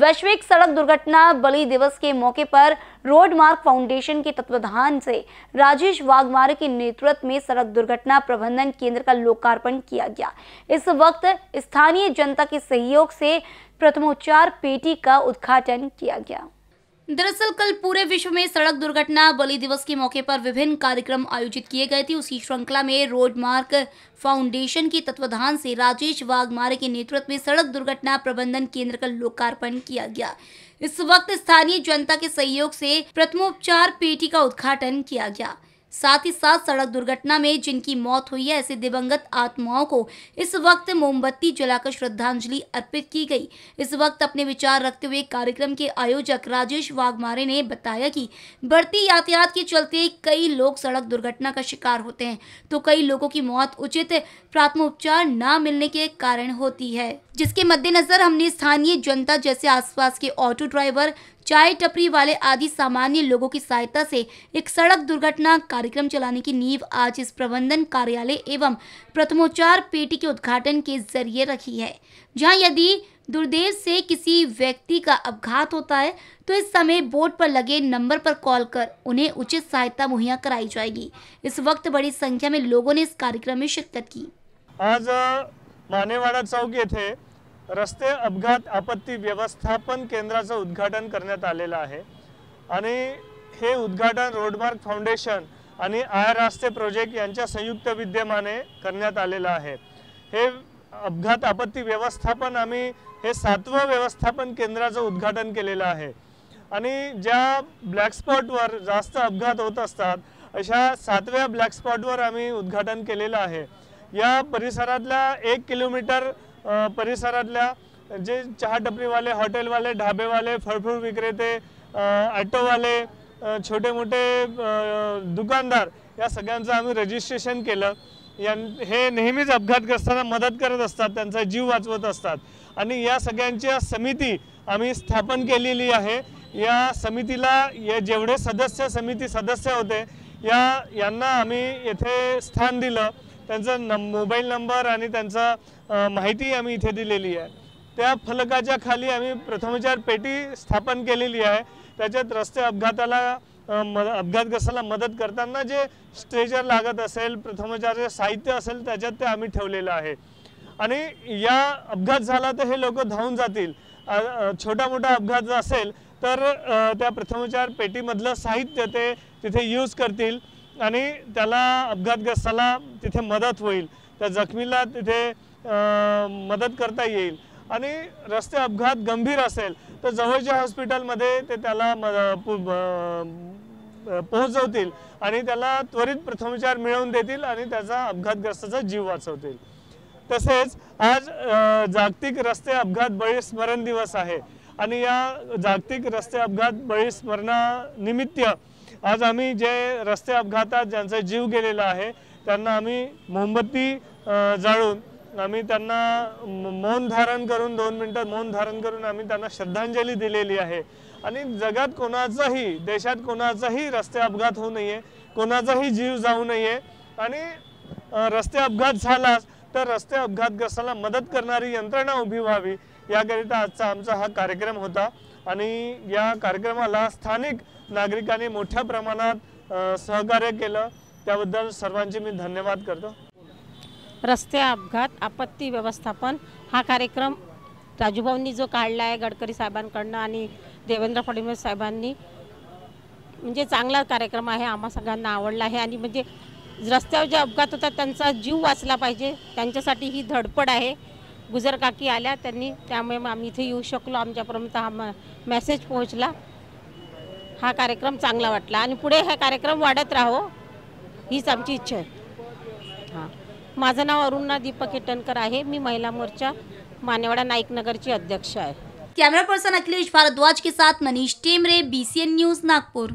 वैश्विक सड़क दुर्घटना बलि दिवस के मौके पर रोडमार्क फाउंडेशन के तत्वाधान से राजेश वाघमार के नेतृत्व में सड़क दुर्घटना प्रबंधन केंद्र का लोकार्पण किया गया इस वक्त स्थानीय जनता के सहयोग से प्रथमोपचार पेटी का उद्घाटन किया गया दरअसल कल पूरे विश्व में सड़क दुर्घटना बलि दिवस के मौके पर विभिन्न कार्यक्रम आयोजित किए गए थे उसी श्रृंखला में रोड मार्क फाउंडेशन के तत्वाधान से राजेश वाघमारे के नेतृत्व में सड़क दुर्घटना प्रबंधन केंद्र का लोकार्पण किया गया इस वक्त स्थानीय जनता के सहयोग से प्रथमोपचार पेटी का उद्घाटन किया गया साथ ही साथ सड़क दुर्घटना में जिनकी मौत हुई है ऐसे दिवंगत आत्माओं को इस वक्त मोमबत्ती जलाकर श्रद्धांजलि अर्पित की गई इस वक्त अपने विचार रखते हुए कार्यक्रम के आयोजक राजेश वाघमारे ने बताया कि बढ़ती यातायात के चलते कई लोग सड़क दुर्घटना का शिकार होते हैं तो कई लोगों की मौत उचित प्राथमोपचार न मिलने के कारण होती है जिसके मद्देनजर हमने स्थानीय जनता जैसे आसपास के ऑटो ड्राइवर चाय टपरी वाले आदि सामान्य लोगों की सहायता से एक सड़क दुर्घटना कार्यक्रम चलाने की नींव आज इस प्रबंधन कार्यालय एवं प्रथमोचार पेटी के उद्घाटन के जरिए रखी है जहाँ यदि दुर्देव से किसी व्यक्ति का अपघात होता है तो इस समय बोर्ड पर लगे नंबर पर कॉल कर उन्हें उचित सहायता मुहैया कराई जाएगी इस वक्त बड़ी संख्या में लोगों ने इस कार्यक्रम में शिरकत की आज मानेवाड़ा चौक येथे रस्ते अपघात आपत्ती व्यवस्थापन केंद्राचं उद्घाटन करण्यात आलेलं आहे आणि हे उद्घाटन रोडमार्क फाउंडेशन आणि आय रास्ते प्रोजेक्ट यांच्या संयुक्त विद्यमाने करण्यात आलेलं आहे हे अपघात आपत्ती व्यवस्थापन आम्ही हे सातवं व्यवस्थापन केंद्राचं उद्घाटन केलेलं आहे आणि ज्या ब्लॅकस्पॉटवर जास्त अपघात होत असतात अशा सातव्या ब्लॅकस्पॉटवर आम्ही उद्घाटन केलेलं आहे या परिसरातल्या एक किलोमीटर परिसरातल्या जे चहा टपरीवाले हॉटेलवाले ढाबेवाले फळफळ विक्रेते ॲटोवाले छोटे मोठे दुकानदार या सगळ्यांचं आम्ही रजिस्ट्रेशन केलं यां हे नेहमीच करताना मदत करत असतात त्यांचा जीव वाचवत असतात आणि या सगळ्यांच्या समिती आम्ही स्थापन केलेली आहे या समितीला या जेवढे सदस्य समिती सदस्य होते या यांना आम्ही येथे स्थान दिलं त्यांचा न मोबाईल नंबर आणि त्यांचा माहिती आम्ही इथे दिलेली आहे त्या फलकाच्या खाली आम्ही प्रथमचार पेटी स्थापन केलेली आहे त्याच्यात रस्ते अपघाताला म अपघातग्रस्ताला मदत करताना जे स्ट्रेचर लागत असेल जे साहित्य असेल त्याच्यात ते आम्ही ठेवलेलं आहे आणि या अपघात झाला तर हे लोक धावून जातील छोटा मोठा अपघात असेल तर त्या प्रथमोपचार पेटीमधलं साहित्य ते तिथे यूज करतील आणि त्याला अपघातग्रस्ताला तिथे मदत होईल त्या जखमीला तिथे मदत करता येईल आणि रस्ते अपघात गंभीर असेल तर जवळच्या हॉस्पिटलमध्ये ते त्याला म पोहोचवतील आणि त्याला त्वरित प्रथमोपचार मिळवून देतील आणि त्याचा अपघातग्रस्ताचा जीव वाचवतील तसेच आज जागतिक रस्ते अपघात बळी स्मरण दिवस आहे आणि या जागतिक रस्ते अपघात बळी स्मरणानिमित्त आज आम्ही जे रस्ते अपघातात ज्यांचा जीव गेलेला आहे त्यांना आम्ही मोमबत्ती जाळून आम्ही त्यांना मौन धारण करून दोन मिनटात मौन धारण करून आम्ही त्यांना श्रद्धांजली दिलेली आहे आणि जगात कोणाचाही देशात कोणाचाही रस्ते अपघात होऊ नये कोणाचाही जीव जाऊ नये आणि रस्ते अपघात झालास तर रस्ते अपघातग्रस्ताला मदत करणारी यंत्रणा उभी व्हावी याकरिता आजचा आमचा हा कार्यक्रम होता आणि या कार्यक्रमाला स्थानिक नागरिकांनी मोठ्या प्रमाणात सहकार्य केलं त्याबद्दल सर्वांचे मी धन्यवाद करतो रस्ते अपघात आपत्ती व्यवस्थापन हा कार्यक्रम राजूभाऊंनी जो काढला आहे गडकरी साहेबांकडनं आणि देवेंद्र फडणवीस साहेबांनी म्हणजे चांगला कार्यक्रम आहे आम्हा सगळ्यांना आवडला आहे आणि म्हणजे रस्त्यावर जे अपघात होतात त्यांचा जीव वाचला पाहिजे त्यांच्यासाठी ही धडपड आहे गुजर काकी आल्या त्यांनी त्यामुळे आम्ही इथे येऊ शकलो आमच्यापर्यंत हा मेसेज पोहोचला हा कार्यक्रम चांगला वाटला आणि पुढे हा कार्यक्रम वाढत राहो हीच आमची इच्छा आहे हां माझं नाव अरुणा दीपक हेटणकर आहे मी महिला मोर्चा मानेवाडा नाईकनगरची अध्यक्ष आहे कॅमेरा पर्सन अखिलेश भारद्वाज के साथ Manish Temre B C N news Nagpur